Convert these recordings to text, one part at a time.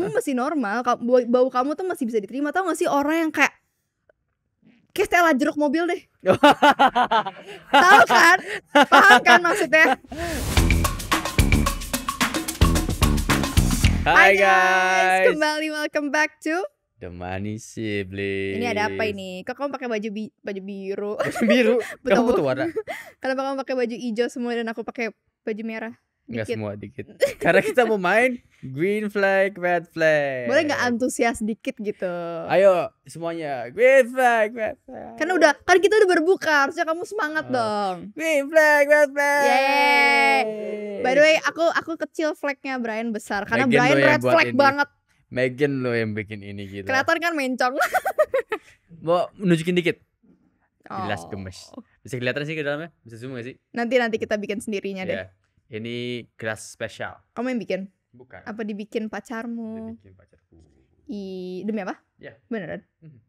kamu masih normal bau kamu tuh masih bisa diterima tau gak sih orang yang kayak kayak setelah jeruk mobil deh tahu kan paham kan maksudnya Hai guys. kembali welcome back to The Money Sibling. Ini ada apa ini? Kok kamu pakai baju bi baju biru? Baju biru. kamu butuh warna. Kenapa kamu pakai baju hijau semua dan aku pakai baju merah? Enggak semua dikit. Karena kita mau main green flag, red flag. Boleh nggak antusias dikit gitu? Ayo semuanya green flag, red flag. Karena udah kan kita udah berbuka, harusnya kamu semangat oh. dong. Green flag, red flag. Yeay. By the way, aku aku kecil flagnya Brian besar karena Megan Brian red flag ini. banget. Megan lo yang bikin ini gitu. Kelihatan kan mencong. mau nunjukin dikit. Jelas oh. gemes. Bisa kelihatan sih ke dalamnya? Bisa zoom gak sih? Nanti nanti kita bikin sendirinya yeah. deh. Iya. Ini gelas spesial. Kamu yang bikin? Bukan. Apa dibikin pacarmu? Dibikin pacarku. I demi apa? Ya. Beneran. Mm-hmm.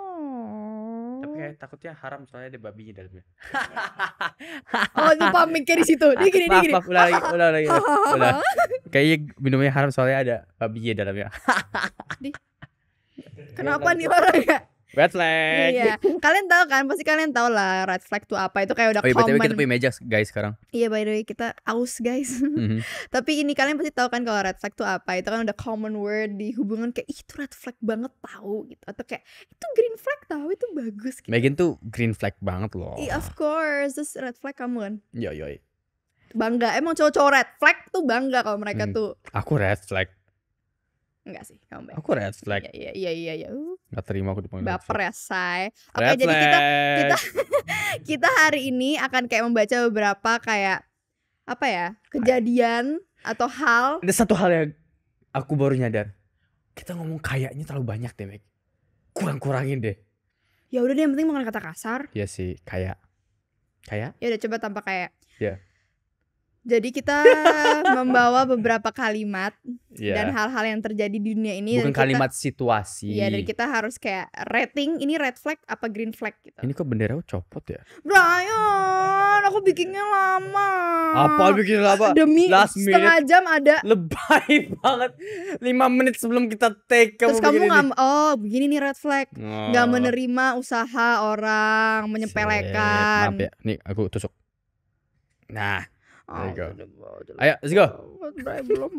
Oh. Tapi kayak takutnya haram soalnya ada babinya dalamnya. oh, lupa mikir di situ. Dia gini, ini dia gini. Maaf, ulang lagi, ulang lagi. ulang. Kayaknya minumnya haram soalnya ada babinya dalamnya. Kenapa nih orang ya? Red flag. Iya. Kalian tahu kan? Pasti kalian tahu lah red flag itu apa. Itu kayak udah oh, iya, common. kita punya meja guys sekarang. Iya, by the way kita aus guys. Mm -hmm. Tapi ini kalian pasti tahu kan kalau red flag itu apa. Itu kan udah common word di hubungan kayak Ih, itu red flag banget tahu gitu. Atau kayak itu green flag tahu itu bagus gitu. Megan tuh green flag banget loh. Iya, of course. This red flag kamu kan. Yo yo. Bangga. Emang cowok-cowok red flag tuh bangga kalau mereka hmm. tuh. Aku red flag Enggak sih, kamu baik. Aku red flag. Iya iya iya iya. iya. Uh. Gak terima aku dipanggil Baper ya say. Oke, okay, jadi kita kita kita hari ini akan kayak membaca beberapa kayak apa ya? ya? kejadian Ay. atau hal. Ada satu hal yang aku baru nyadar. Kita ngomong kayaknya terlalu banyak deh, Meg. Kurang-kurangin deh. Ya udah deh, yang penting bukan kata kasar. Iya sih, kayak. Kayak? Ya udah coba tanpa kayak. Iya. Yeah jadi kita membawa beberapa kalimat yeah. dan hal-hal yang terjadi di dunia ini. Bukan kita, kalimat situasi. Iya, dari kita harus kayak rating ini red flag apa green flag gitu. Ini kok bendera copot ya? Brian, aku bikinnya lama. Apa bikin lama? Demi Last minute. setengah jam ada. Lebay banget. Lima menit sebelum kita take Terus kamu nggak oh begini nih red flag. Oh. Gak menerima usaha orang menyepelekan. Set, ya. Nih aku tusuk. Nah, ayo Ayo, let's go.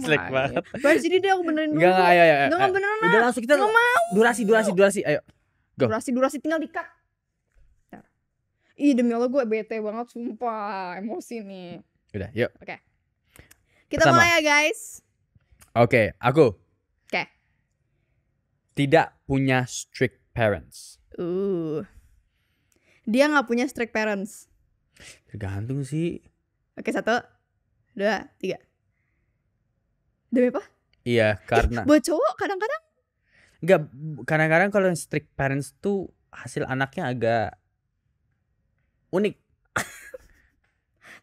Slek banget. Dari sini deh aku benerin dulu. Enggak, ayo, ayo. Enggak mau beneran. Udah langsung kita. Enggak mau. Durasi, durasi, durasi. Ayo. Go. Durasi, durasi tinggal dikat. Ih, demi Allah gue bete banget sumpah, emosi nih. Udah, yuk. Oke. Kita mulai ya, guys. Oke, aku. Oke. Tidak punya strict parents. Uh. Dia nggak punya strict parents. Tergantung sih Oke, satu, dua, tiga. Demi apa? Iya, eh, karena... Eh, buat cowok kadang-kadang? Enggak, kadang-kadang kalau strict parents tuh hasil anaknya agak unik.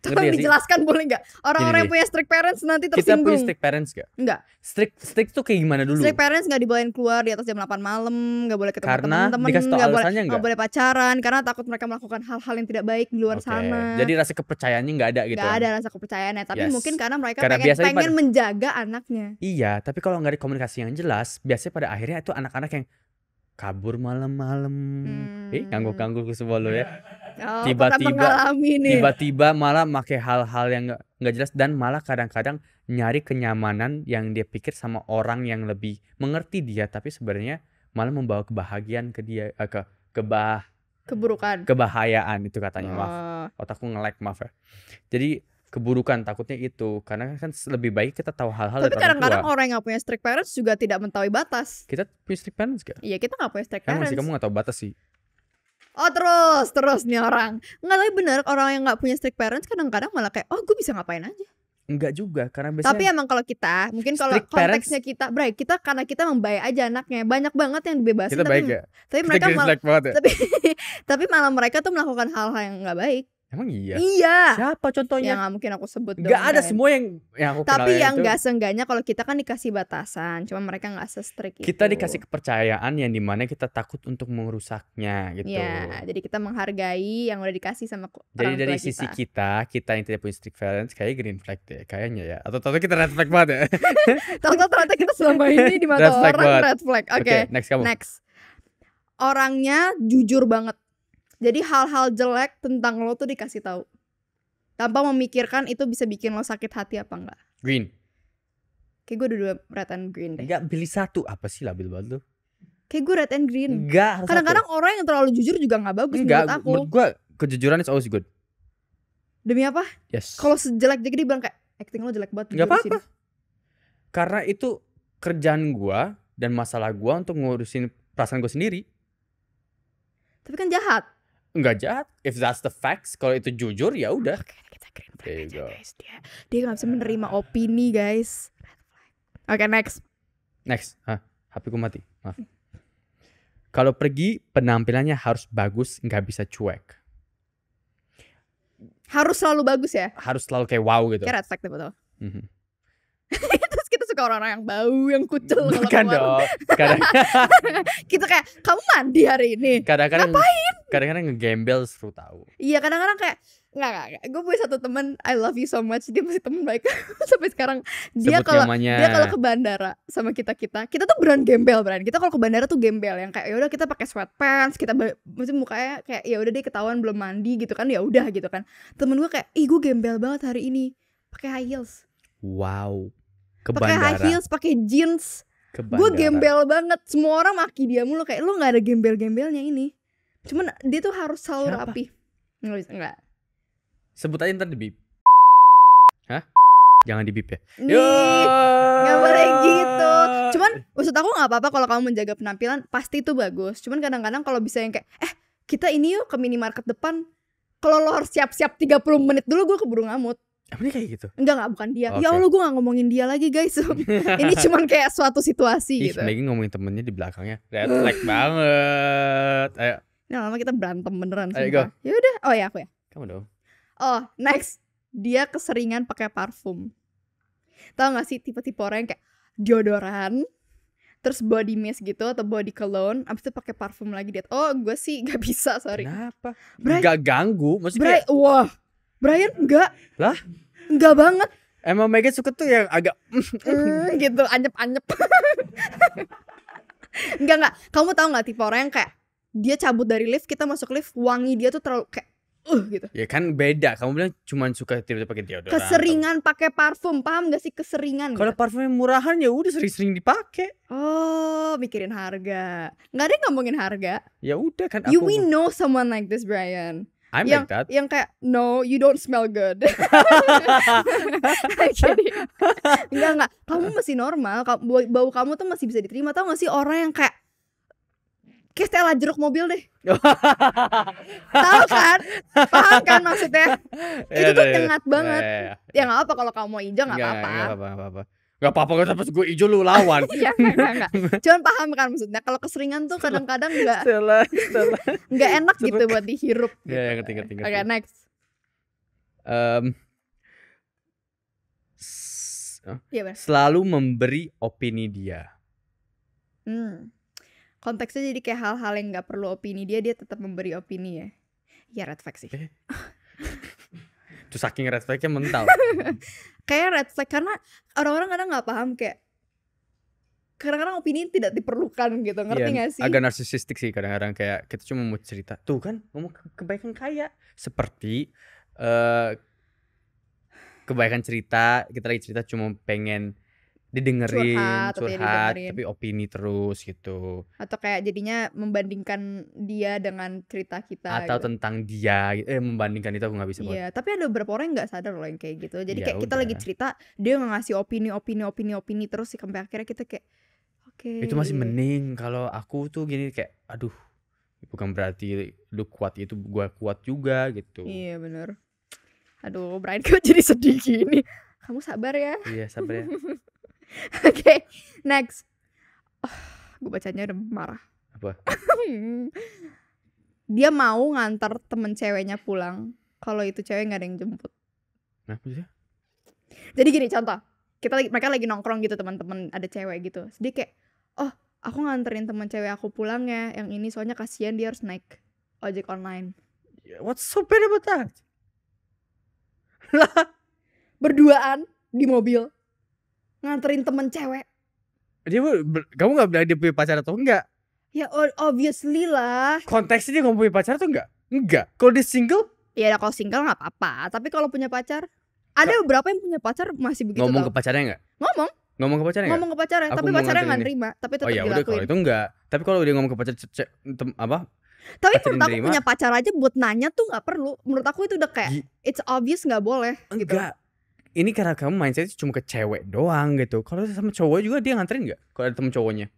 Tolong dijelaskan sih? boleh nggak? Orang-orang yang punya strict parents nanti tersinggung. Kita punya strict parents gak? Enggak. Strict strict tuh kayak gimana dulu? Strict parents nggak dibolehin keluar di atas jam 8 malam, nggak boleh ketemu teman-teman, nggak boleh nggak boleh pacaran karena takut mereka melakukan hal-hal yang tidak baik di luar okay. sana. Jadi rasa kepercayaannya nggak ada gitu. Nggak ada rasa kepercayaannya, tapi yes. mungkin karena mereka karena pengen, pengen pada, menjaga anaknya. Iya, tapi kalau nggak ada komunikasi yang jelas, biasanya pada akhirnya itu anak-anak yang kabur malam-malam. Hmm. Eh, ganggu-ganggu ke semua lo ya. tiba oh, tiba-tiba tiba-tiba malah pakai hal-hal yang nggak jelas dan malah kadang-kadang nyari kenyamanan yang dia pikir sama orang yang lebih mengerti dia tapi sebenarnya malah membawa kebahagiaan ke dia eh, ke kebah keburukan kebahayaan itu katanya oh. maaf otakku ngelek maaf ya jadi keburukan takutnya itu karena kan lebih baik kita tahu hal-hal tapi kadang-kadang orang, yang gak punya strict parents juga tidak mengetahui batas kita punya strict parents gak? iya kita gak punya strict kan parents masih kamu gak tahu batas sih Oh terus terus nih orang nggak tapi bener orang yang gak punya strict parents kadang-kadang malah kayak oh gue bisa ngapain aja Enggak juga karena biasanya Tapi emang kalau kita mungkin kalau konteksnya parents, kita baik kita karena kita membaik aja anaknya banyak banget yang dibebasin kita tapi, baik ya? tapi kita mereka malah, ya? tapi tapi malah mereka tuh melakukan hal-hal yang nggak baik Emang iya? Iya. Siapa contohnya? Yang gak mungkin aku sebut dong. Gak ada semua yang yang aku Tapi yang itu. gak seenggaknya kalau kita kan dikasih batasan, cuma mereka gak se itu. Kita gitu. dikasih kepercayaan yang dimana kita takut untuk merusaknya gitu. Iya, jadi kita menghargai yang udah dikasih sama Jadi dari kita. sisi kita, kita yang tidak punya strict parents kayak green flag deh, kayaknya ya. Atau ternyata kita red flag banget ya. tahu ternyata kita selama ini di mata orang flag red flag. Oke, okay. okay, next kamu. Next. Orangnya jujur banget jadi hal-hal jelek tentang lo tuh dikasih tahu. Tanpa memikirkan itu bisa bikin lo sakit hati apa enggak. Green. Kayak gue udah dua red and green deh. Enggak beli satu apa sih labil banget tuh? Kayak gue red and green. Enggak. Kadang-kadang orang yang terlalu jujur juga nggak bagus enggak, menurut aku. Menurut gue kejujuran is always good. Demi apa? Yes. Kalau sejelek jadi bilang kayak acting lo jelek banget. Gak apa-apa. Karena itu kerjaan gue dan masalah gue untuk ngurusin perasaan gue sendiri. Tapi kan jahat nggak jahat if that's the facts kalau itu jujur ya udah okay, kita aja guys dia dia nggak bisa menerima opini guys oke okay, next next Hah, HP ku mati maaf kalau pergi penampilannya harus bagus nggak bisa cuek harus selalu bagus ya harus selalu kayak wow gitu kayak flag betul mhm. ke orang-orang yang bau, yang kucel kalau Bukan dong. Kadang kita kayak kamu mandi hari ini. Kadang-kadang ngapain? Kadang-kadang ngegembel seru tahu. Iya, kadang-kadang kayak Enggak, enggak, Gue punya satu temen I love you so much Dia masih temen baik Sampai sekarang Dia kalau dia kalau ke bandara Sama kita-kita Kita tuh berani gembel berani. Kita kalau ke bandara tuh gembel Yang kayak ya udah kita pakai sweatpants Kita masih mukanya kayak ya udah dia ketahuan belum mandi gitu kan ya udah gitu kan Temen gue kayak Ih gue gembel banget hari ini pakai high heels Wow ke pakai high heels, pakai jeans. Gue gembel banget. Semua orang maki dia mulu kayak lu nggak ada gembel-gembelnya ini. Cuman dia tuh harus selalu Siapa? rapi. nggak enggak. Sebut aja ntar di bip. Hah? Jangan di bip ya. Nih, gak boleh gitu. Cuman eh. maksud aku nggak apa-apa kalau kamu menjaga penampilan pasti itu bagus. Cuman kadang-kadang kalau bisa yang kayak eh kita ini yuk ke minimarket depan. Kalau lo harus siap-siap 30 menit dulu gue keburu ngamut Emang dia kayak gitu? Enggak, enggak bukan dia. Okay. Ya Allah gue gak ngomongin dia lagi guys. ini cuman kayak suatu situasi Ih, gitu. Lagi ngomongin temennya di belakangnya. Red flag banget. Ayo. Ini lama kita berantem beneran sih. Ya Yaudah. Oh ya aku ya. Kamu dong. Oh, next. Dia keseringan pakai parfum. tau gak sih tipe-tipe orang yang kayak deodoran, terus body mist gitu atau body cologne abis itu pakai parfum lagi dia oh gue sih gak bisa sorry kenapa Bray, gak ganggu maksudnya Bray, kayak, wah Brian enggak. Lah? Enggak banget. Emang Megan suka tuh yang agak mm, gitu anjep anjep. enggak enggak. Kamu tahu nggak tipe orang yang kayak dia cabut dari lift, kita masuk lift, wangi dia tuh terlalu kayak uh gitu. Ya kan beda. Kamu bilang cuma suka tiba pakai deodoran. Keseringan atau... pakai parfum, paham gak sih keseringan? Kalau parfum murahan ya udah sering-sering dipakai. Oh, mikirin harga. Nggak ada yang ngomongin harga. Ya udah kan. Aku... You we know someone like this, Brian. I'm yang, like that. Yang kayak no, you don't smell good. Jadi enggak enggak, kamu masih normal, bau kamu tuh masih bisa diterima. Tahu gak sih orang yang kayak kayak jeruk mobil deh. Tahu kan? Paham kan maksudnya? Iya, Itu tuh iya, iya. tengat banget. Ya nggak apa kalau kamu mau hijau nggak Gak apa-apa. Gak apa-apa kan pas gue ijo lu lawan. Iya enggak enggak. Cuman paham kan maksudnya kalau keseringan tuh kadang-kadang enggak enggak enak gitu kan. buat dihirup. Iya gitu. ya, ngerti ngerti ngerti. Oke, okay, next. Um, ya, bener. selalu memberi opini dia. Hmm. Konteksnya jadi kayak hal-hal yang nggak perlu opini dia dia tetap memberi opini ya. Ya red flag sih. Eh, Tuh saking red flagnya mental. kayak red flag karena orang-orang kadang nggak paham kayak karena kadang opini tidak diperlukan gitu ngerti yeah, gak sih? Agak narsistik sih kadang-kadang kayak kita cuma mau cerita tuh kan ngomong kebaikan kaya seperti uh, kebaikan cerita kita lagi cerita cuma pengen didengerin curhat, curhat didengerin. tapi opini terus gitu atau kayak jadinya membandingkan dia dengan cerita kita atau gitu. tentang dia eh membandingkan itu aku nggak bisa iya yeah, tapi ada beberapa orang nggak sadar loh yang kayak gitu jadi ya, kayak udah. kita lagi cerita dia ngasih opini opini opini opini terus sih sampai akhirnya kita kayak oke okay. itu masih mending kalau aku tuh gini kayak aduh bukan berarti lu kuat itu gua kuat juga gitu iya yeah, bener aduh Brian kok jadi sedih gini kamu sabar ya iya sabar ya Oke, okay, next. Oh, gue bacanya udah marah. Apa? dia mau ngantar temen ceweknya pulang kalau itu cewek nggak ada yang jemput. Nah, sih? Jadi gini contoh, kita lagi, mereka lagi nongkrong gitu teman-teman ada cewek gitu. Jadi kayak, oh aku nganterin temen cewek aku pulang ya, yang ini soalnya kasihan dia harus naik ojek online. Ya, what's so bad about that? Lah, berduaan di mobil nganterin temen cewek dia kamu nggak bilang dia punya pacar atau enggak ya obviously lah konteksnya dia nggak punya pacar atau enggak enggak kalau dia single ya kalau single nggak apa-apa tapi kalau punya pacar ada beberapa yang punya pacar masih begitu ngomong tau. ke pacarnya enggak ngomong ngomong ke pacarnya ngomong ke pacarnya tapi pacarnya enggak terima tapi tetap oh, ya, dilakuin kalau itu enggak tapi kalau dia ngomong ke pacar apa tapi pacar menurut aku punya pacar aja buat nanya tuh nggak perlu menurut aku itu udah kayak G it's obvious nggak boleh enggak gitu ini karena kamu mindset cuma ke cewek doang gitu kalau sama cowok juga dia nganterin gak? kalau ada temen cowoknya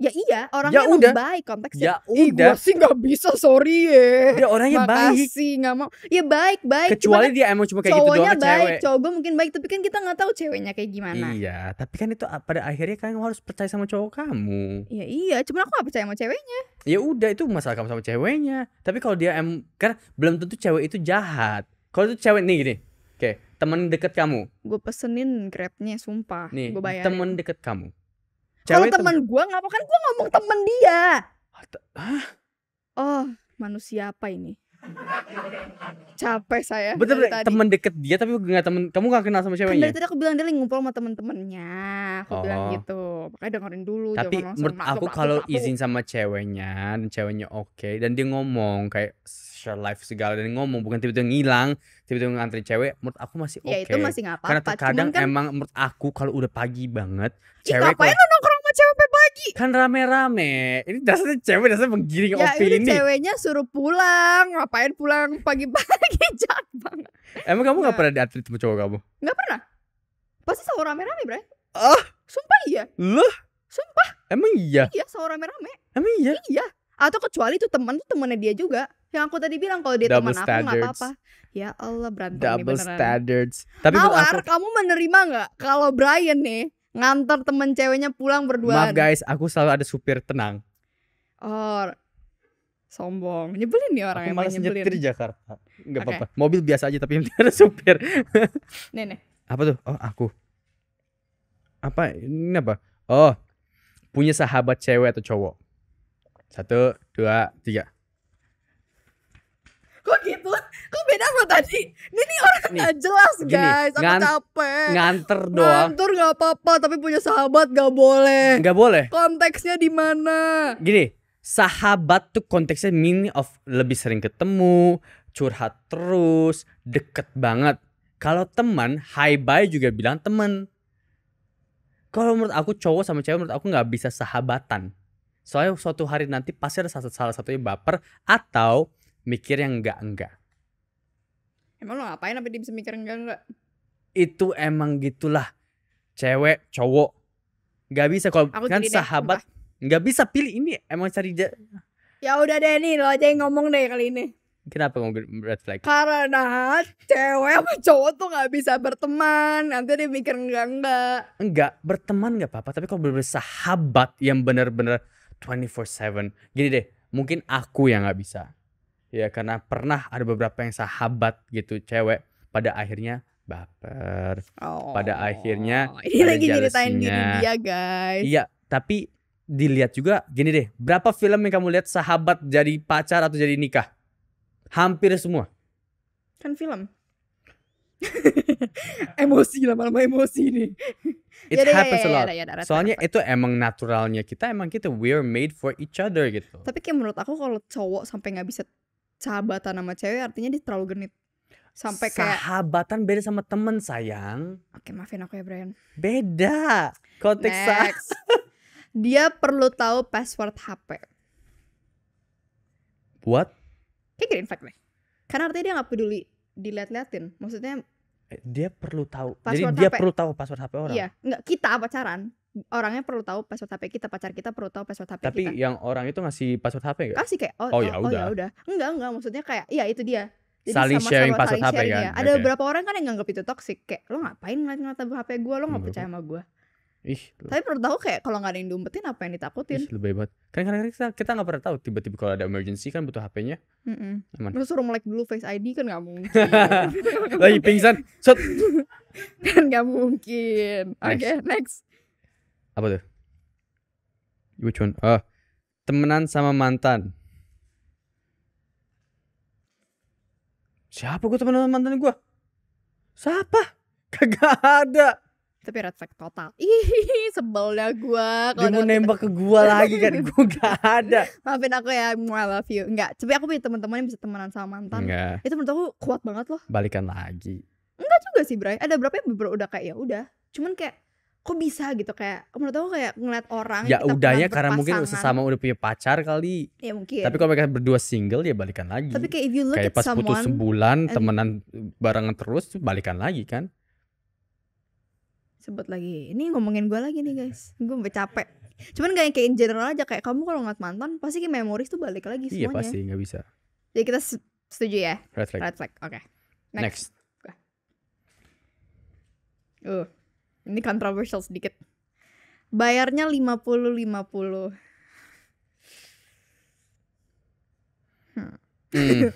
Ya iya, orangnya ya udah. baik konteksnya. Ya udah. Gua sih nggak bisa, sorry ye. ya. orangnya Makasih, baik. sih nggak mau. Ya baik baik. Kecuali cuma dia emang cuma kayak gitu doang baik, cewek. Cowok gue mungkin baik, tapi kan kita nggak tahu ceweknya kayak gimana. Iya, tapi kan itu pada akhirnya kan harus percaya sama cowok kamu. Ya iya, cuma aku gak percaya sama ceweknya. Ya udah itu masalah kamu sama ceweknya. Tapi kalau dia em, karena belum tentu cewek itu jahat. Kalau itu cewek nih gini, Oke, temen deket kamu. Gue pesenin grabnya, sumpah. Nih, gue bayar. Temen deket kamu. Kalau teman gue ngapain gue ngomong temen dia. Ah, oh, manusia apa ini? capek saya Betul. betul teman deket dia tapi gue gak temen kamu gak kenal sama kan ceweknya dari tadi aku bilang dia lagi ngumpul sama temen-temennya aku oh. bilang gitu makanya dengerin dulu tapi menurut aku kalau izin sama ceweknya dan ceweknya oke okay, dan dia ngomong kayak share life segala dan ngomong bukan tiba-tiba ngilang tiba-tiba ngantri cewek menurut aku masih oke okay. ya itu masih ngapa? karena terkadang kan, emang menurut aku kalau udah pagi banget cewek ngapain lo nongkrong sama cewek lagi. Kan rame-rame. Ini dasarnya cewek dasarnya menggiring ya, opini. Ya ini ceweknya suruh pulang. Ngapain pulang pagi-pagi jahat banget. Emang kamu nggak ya. pernah diatlet sama cowok kamu? gak pernah. Pasti sahur rame-rame, Bray. Ah, oh. sumpah iya. Loh? Sumpah. Emang iya? Iya, sahur rame-rame. Emang iya? Iya. Atau kecuali itu teman tuh temennya dia juga. Yang aku tadi bilang kalau dia teman aku nggak apa-apa. Ya Allah berantem Double nih beneran. standards. Tapi Awar, kamu menerima nggak kalau Brian nih ngantar temen ceweknya pulang berdua. Maaf guys, aku selalu ada supir tenang. Oh, sombong. Nyebelin nih orang aku nyebelin. nyetir di Jakarta. Enggak apa apa-apa. Mobil biasa aja tapi yang ada supir. nenek Apa tuh? Oh, aku. Apa ini apa? Oh, punya sahabat cewek atau cowok? Satu, dua, tiga. Kok gitu ini tadi? Ini, ini orang nih, gak jelas gini, guys. Aku ngan, capek. Nganter doang. Nganter gak apa-apa tapi punya sahabat gak boleh. Gak boleh. Konteksnya di mana? Gini, sahabat tuh konteksnya meaning of lebih sering ketemu, curhat terus, deket banget. Kalau teman, high bye juga bilang teman. Kalau menurut aku cowok sama cewek menurut aku nggak bisa sahabatan. Soalnya suatu hari nanti pasti ada salah satunya baper atau mikir yang enggak-enggak. Emang lo ngapain apa dia bisa mikir enggak enggak? Itu emang gitulah. Cewek, cowok. Gak bisa kalau kan sahabat. Deh, gak bisa pilih ini emang cari Ya udah deh nih lo aja yang ngomong deh kali ini. Kenapa ngomong red flag? Karena cewek sama cowok tuh gak bisa berteman. Nanti dia mikir enggak enggak. Enggak, berteman gak apa-apa. Tapi kalau sahabat yang bener-bener 24/7. Gini deh, mungkin aku yang gak bisa ya karena pernah ada beberapa yang sahabat gitu cewek pada akhirnya baper oh, pada akhirnya ini lagi ceritain diri dia guys iya tapi dilihat juga gini deh berapa film yang kamu lihat sahabat jadi pacar atau jadi nikah hampir semua kan film emosi lama-lama emosi ini it yada, ya, ya, happens yada, a ya, lot soalnya itu emang naturalnya kita emang kita we are made for each other gitu tapi kayak menurut aku kalau cowok sampai nggak bisa sahabatan sama cewek artinya dia terlalu genit sampai kayak sahabatan beda sama temen sayang oke maafin aku ya Brian beda konteks seks. dia perlu tahu password HP what kayak green flag nih. karena artinya dia nggak peduli dilihat-liatin maksudnya eh, dia perlu tahu password jadi dia HP. perlu tahu password HP orang iya nggak kita pacaran orangnya perlu tahu password HP kita, pacar kita perlu tahu password HP Tapi kita. Tapi yang orang itu ngasih password HP gak? Kasih kayak oh, oh, ya oh, oh ya udah. Oh, udah. Enggak, enggak, maksudnya kayak iya itu dia. Jadi saling sama sharing sama password saling HP kan. Iya. Ada okay. beberapa orang kan yang nganggap itu toxic, kayak lo ngapain ngeliat-ngeliat HP gue, lo nggak iya, percaya sama gue. Ih, tapi perlu tahu kayak kalau nggak ada yang diumpetin apa yang ditakutin? Ih, lebih hebat. Kan kadang kita kita nggak pernah tahu tiba-tiba kalau ada emergency kan butuh HP-nya. Mm -mm. Terus suruh melek dulu Face ID kan nggak mungkin. Lagi pingsan, shot. kan nggak mungkin. Oke, okay, next. Apa tuh? Which one? Ah, uh, temenan sama mantan. Siapa gue temenan sama mantan gue? Siapa? Kagak ada. Tapi red flag total. Ih, sebel dah gue. Dia mau nembak ke gue lagi kan. gue gak ada. Maafin aku ya, I love you. Enggak, tapi aku punya teman-teman yang bisa temenan sama mantan. Enggak. Itu menurut aku kuat banget loh. Balikan lagi. Enggak juga sih, Bray. Ada berapa yang udah kayak ya udah. Cuman kayak kok bisa gitu kayak menurut aku kayak ngeliat orang ya udahnya karena mungkin sesama udah punya pacar kali ya mungkin tapi kalau mereka berdua single ya balikan lagi tapi kayak if you look kayak at pas someone, putus sebulan and... temenan barengan terus balikan lagi kan sebut lagi ini ngomongin gue lagi nih guys gue sampai capek cuman kayak kayak in general aja kayak kamu kalau ngeliat mantan pasti kayak memoris tuh balik lagi iya, semuanya iya pasti nggak bisa jadi kita setuju ya red flag flag oke okay. next, next. Uh ini controversial sedikit bayarnya 50 50 hmm.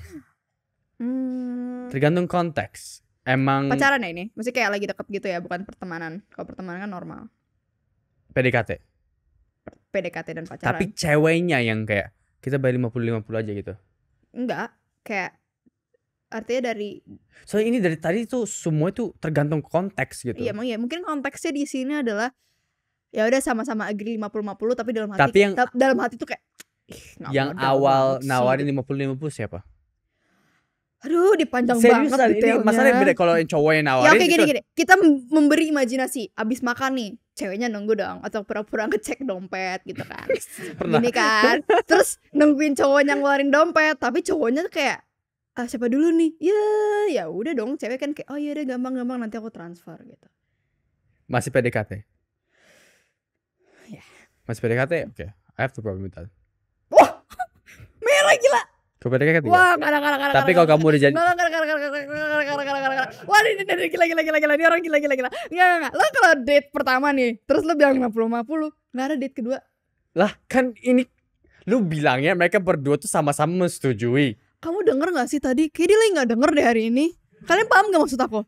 Hmm. tergantung konteks emang pacaran ya ini mesti kayak lagi deket gitu ya bukan pertemanan kalau pertemanan kan normal PDKT PDKT dan pacaran tapi ceweknya yang kayak kita bayar 50 50 aja gitu enggak kayak artinya dari so ini dari tadi tuh semua itu tergantung konteks gitu iya emang ya mungkin konteksnya di sini adalah ya udah sama-sama agree 50-50 tapi dalam hati tapi yang, dalam hati tuh kayak ih, yang awal nawarin 50-50 siapa Aduh, dipanjang Serius, banget detailnya. masalahnya beda kalau yang cowok yang ya, nawarin. Ya oke gini-gini. Gitu. Kita memberi imajinasi. Abis makan nih, ceweknya nunggu dong. Atau pura-pura ngecek dompet gitu kan. Pernah. Gini kan. Terus nungguin cowoknya ngeluarin dompet. Tapi cowoknya tuh kayak ah, siapa dulu nih ya ya udah dong cewek kan kayak oh iya deh gampang-gampang nanti aku transfer gitu masih PDKT ya yeah. masih PDKT oke okay. I have to problem with that wah merah gila Kau PDKT wah kalah kalah kalah tapi kalau kamu udah jadi kalah kalah kalah kalah kalah kalah kalah wah ini ini gila gila gila gila ini orang gila gila gila nggak nggak lo kalau date pertama nih terus lo bilang lima puluh lima puluh nggak ada date kedua lah kan ini lu bilangnya mereka berdua tuh sama-sama setujui kamu denger gak sih tadi? Kayaknya dia lagi gak denger deh hari ini. Kalian paham gak maksud aku?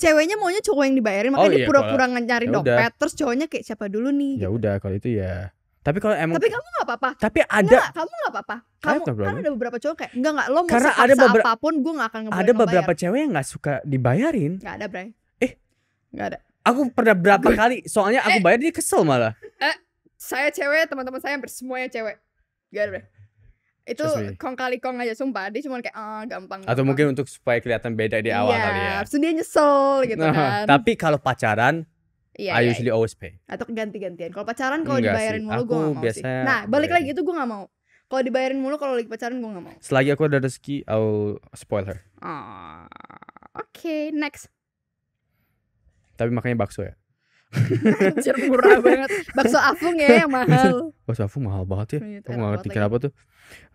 Ceweknya maunya cowok yang dibayarin, oh makanya oh, iya, dia pura-pura nyari ya dompet. Terus cowoknya kayak siapa dulu nih? Ya gitu. udah kalau itu ya. Tapi kalau emang Tapi kamu gak apa-apa. Tapi ada Enggak, kamu gak apa-apa. Kamu kan problem. ada beberapa cowok kayak enggak enggak lo mau Karena ada beberapa apapun gue gak akan ngebayar. Ada beberapa ngebayar. cewek yang gak suka dibayarin. Gak ada, Bray. Eh, gak ada. Aku pernah berapa kali, soalnya aku eh. bayar dia kesel malah. Eh, saya cewek, teman-teman saya hampir semuanya cewek. Gak ada, Bray itu kong kali kong aja sumpah dia cuma kayak ah oh, gampang atau gampang. mungkin untuk supaya kelihatan beda di awal yeah, kali ya terus dia nyesel gitu nah, kan tapi kalau pacaran yeah, I yeah, usually yeah. always pay atau ganti-gantian kalau pacaran kalau dibayarin sih. mulu gue gak mau biasanya sih nah balik lagi itu gue gak mau kalau dibayarin mulu kalau lagi pacaran gue gak mau selagi aku ada rezeki I'll spoil her oke okay, next tapi makanya bakso ya Anjir murah banget. Bakso afung ya yang mahal. Bakso afung mahal banget ya. Iya, Aku gak ngerti kenapa tuh.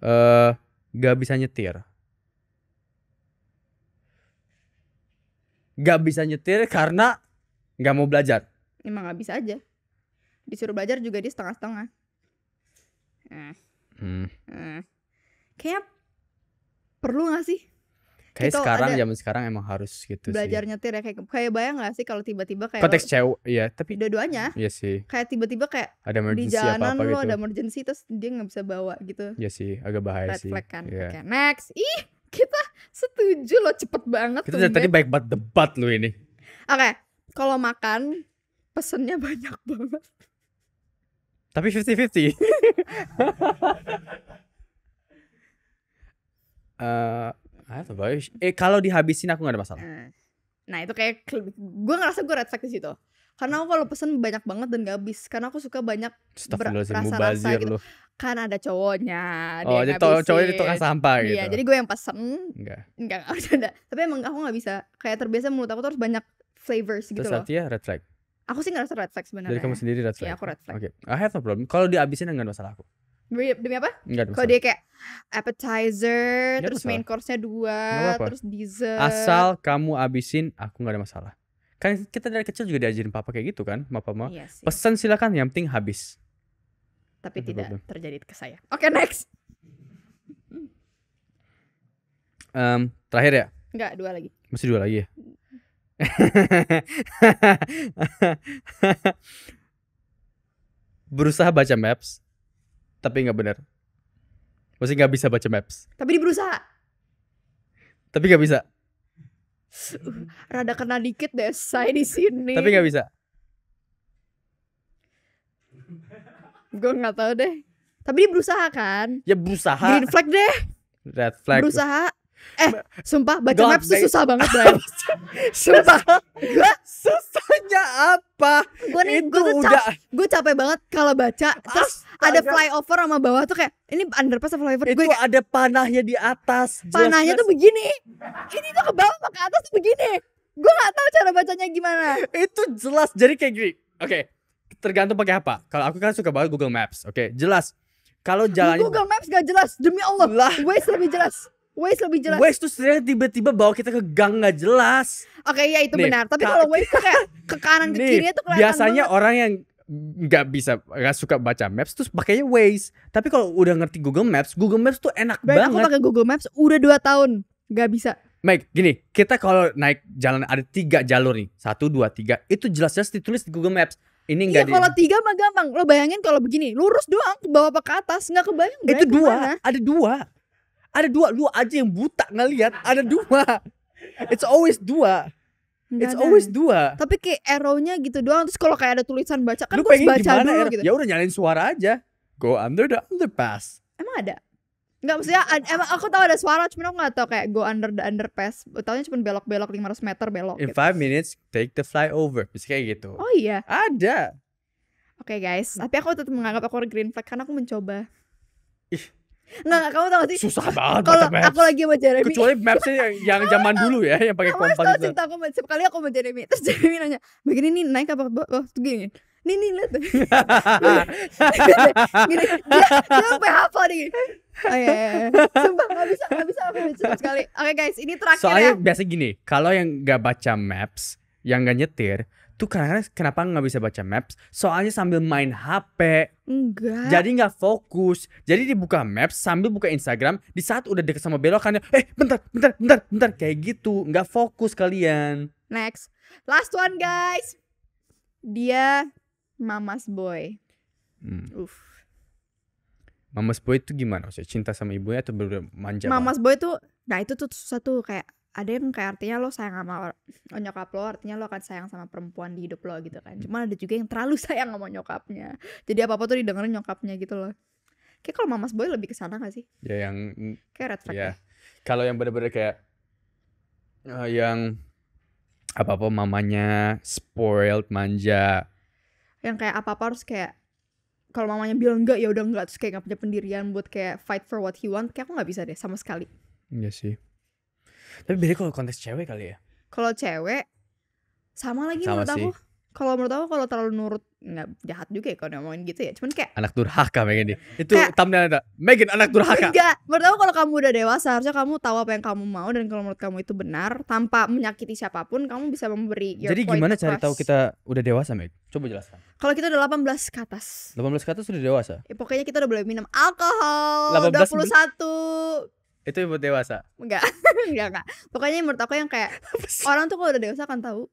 Eh, uh, gak bisa nyetir. Gak bisa nyetir karena gak mau belajar. Emang gak bisa aja. Disuruh belajar juga di setengah-setengah. Eh. Hmm. Eh. Kayaknya perlu gak sih Kayak gitu sekarang zaman sekarang emang harus gitu belajar sih. nyetir ya kayak kayak bayang gak sih kalau tiba-tiba kayak konteks cewek ya tapi dua-duanya iya sih kayak tiba-tiba kayak ada di jalanan lo gitu. ada emergency terus dia nggak bisa bawa gitu iya sih agak bahaya Red sih flag kan iya. okay, next ih kita setuju lo cepet banget kita dari tadi baik banget debat lo ini oke okay, kalau makan pesennya banyak banget tapi fifty-fifty uh, I don't know. Eh kalau dihabisin aku gak ada masalah. Eh. Nah itu kayak gue ngerasa gue red flag di situ. Karena aku kalau pesen banyak banget dan gak habis. Karena aku suka banyak rasa-rasa gitu. Kan ada cowoknya. Oh dia jadi cowoknya itu kan sampah iya, gitu. Iya jadi gue yang pesen. Enggak. Enggak harus ada. Tapi emang aku gak bisa. Kayak terbiasa mulut aku tuh harus banyak flavors gitu Terus loh. Terus red flag? Aku sih rasa red flag sebenarnya. Jadi kamu sendiri red iya, flag? Iya aku red flag. Oke. Okay. I have no problem. Kalau dihabisin enggak masalah aku demi apa? Kalau dia kayak appetizer, gak terus masalah. main course-nya dua, terus dessert. Asal kamu abisin, aku nggak ada masalah. Kan kita dari kecil juga diajarin papa kayak gitu kan, papa mama. Iya Pesan silakan, yang penting habis. Tapi tidak problem. terjadi ke saya. Oke, okay, next. Um, terakhir ya? Enggak, dua lagi. Masih dua lagi ya? Berusaha baca maps tapi nggak bener masih nggak bisa baca maps tapi dia berusaha tapi nggak bisa uh, rada kena dikit deh saya di sini tapi nggak bisa gue nggak tahu deh tapi dia berusaha kan ya berusaha green flag deh red flag berusaha Eh, sumpah baca God maps susah banget, guys sumpah. gak susahnya apa? gue nih itu gua tuh udah cap, gua capek banget kalau baca. Terus ada flyover sama bawah tuh kayak ini underpass atau flyover. Itu gue, ada panahnya di atas. Panahnya tuh begini. Ini tuh ke bawah ke atas tuh begini. Gue gak tahu cara bacanya gimana. itu jelas. Jadi kayak gini. Oke. Okay. Tergantung pakai apa. Kalau aku kan suka banget Google Maps. Oke, okay. jelas. Kalau jalan Google Maps gak jelas demi Allah. Lah. Waze lebih jelas. Waze lebih jelas. Waze tuh sebenarnya tiba-tiba bawa kita ke gang nggak jelas. Oke, okay, ya itu Nih, benar. Tapi kalau Waze tuh kayak ke kanan ke kiri tuh kelihatan Biasanya banget. orang yang nggak bisa nggak suka baca maps terus pakainya Waze. Tapi kalau udah ngerti Google Maps, Google Maps tuh enak Baik, banget. Aku pakai Google Maps udah 2 tahun nggak bisa. Baik, gini, kita kalau naik jalan ada tiga jalur nih, satu, dua, tiga, itu jelas-jelas ditulis di Google Maps. Ini enggak. Iya, di... kalau tiga mah gampang. Lo bayangin kalau begini, lurus doang, bawa ke atas, nggak kebayang. Itu ya dua, kemana? ada dua ada dua, lu aja yang buta ngelihat. Ada dua. It's always dua. Nggak It's ada. always dua. Tapi kayak arrow-nya gitu doang. Terus kalau kayak ada tulisan baca kan lu gue baca dulu gitu. Ya udah nyalain suara aja. Go under the underpass. Emang ada? Enggak maksudnya emang aku tahu ada suara cuma aku gak tahu kayak go under the underpass. Tahunya cuma belok-belok 500 meter belok. In gitu. five minutes take the flyover. Bisa kayak gitu. Oh iya. Ada. Oke okay, guys, tapi aku tetap menganggap aku green flag karena aku mencoba. Ih, Nah, kamu tahu sih. Susah banget kalau aku lagi sama Jeremy. Kecuali maps yang yang zaman dulu ya, yang pakai kompas itu. Cinta aku setiap kali aku sama Jeremy. Terus Jeremy nanya, "Begini nih naik apa bawah gini?" Nih nih lihat. gini, dia, dia sampai hafal nih. Oh iya, iya, iya. Sumpah gak bisa, gak bisa aku baca sekali Oke okay, guys, ini terakhir Soalnya ya biasa gini, kalau yang gak baca maps Yang gak nyetir tuh kadang kenapa nggak bisa baca maps? Soalnya sambil main HP. Enggak. Jadi nggak fokus. Jadi dibuka maps sambil buka Instagram. Di saat udah deket sama belokannya, eh bentar, bentar, bentar, bentar kayak gitu. Nggak fokus kalian. Next, last one guys. Dia mamas boy. Hmm. Mamas boy itu gimana? cinta sama ibunya atau bener manja? Mamas boy itu, nah itu tuh satu kayak ada yang kayak artinya lo sayang sama nyokap lo artinya lo akan sayang sama perempuan di hidup lo gitu kan cuman ada juga yang terlalu sayang sama nyokapnya jadi apa apa tuh didengerin nyokapnya gitu loh kayak kalau mamas boy lebih kesana gak sih ya yang kayak red flag ya, ya. kalau yang bener-bener kayak uh, yang apa apa mamanya spoiled manja yang kayak apa apa harus kayak kalau mamanya bilang enggak ya udah enggak terus kayak gak punya pendirian buat kayak fight for what he want kayak aku nggak bisa deh sama sekali iya sih tapi beda kalau konteks cewek kali ya. Kalau cewek sama lagi sama menurut sih. aku. Kalau menurut aku kalau terlalu nurut nggak jahat juga ya kalau ngomongin gitu ya. Cuman kayak anak durhaka Megan nih ya. Itu kayak, ada. Megan anak durhaka. Enggak. Menurut aku kalau kamu udah dewasa harusnya kamu tahu apa yang kamu mau dan kalau menurut kamu itu benar tanpa menyakiti siapapun kamu bisa memberi your Jadi gimana cari tahu kita udah dewasa Meg? Coba jelaskan. Kalau kita udah 18 ke atas. 18 ke atas sudah dewasa. Ya, pokoknya kita udah boleh minum alkohol. 18, 21 itu ibu dewasa? Enggak, enggak, enggak. Pokoknya menurut aku yang kayak orang tuh kalau udah dewasa kan tahu.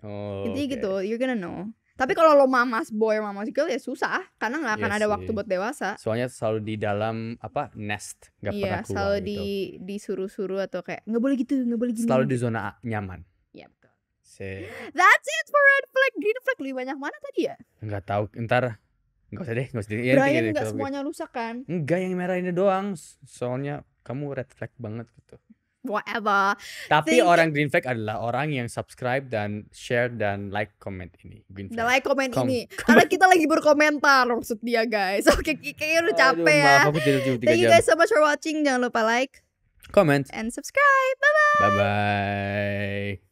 Oh. Intinya okay. gitu, you're gonna know. Tapi kalau lo mamas boy, mamas girl ya susah karena nggak akan yes, iya ada waktu buat dewasa. Soalnya selalu di dalam apa nest, nggak yeah, pernah keluar selalu gitu. di disuruh-suruh atau kayak nggak boleh gitu, nggak boleh gitu Selalu di zona nyaman. ya yeah, betul. See. That's it for red flag, green flag lebih banyak mana tadi ya? Nggak tahu, ntar nggak usah deh, nggak usah ya, deh. Ya, Brian enggak semuanya rusak kan? Enggak, yang merah ini doang. Soalnya kamu red flag banget gitu whatever tapi Think... orang green flag adalah orang yang subscribe dan share dan like comment ini green flag dan like comment Kom ini comment. karena kita lagi berkomentar maksud dia guys oke okay, kayaknya udah capek Aduh, ya. maaf, aku tidur, tidur, thank you guys so much for watching jangan lupa like comment and subscribe bye bye bye bye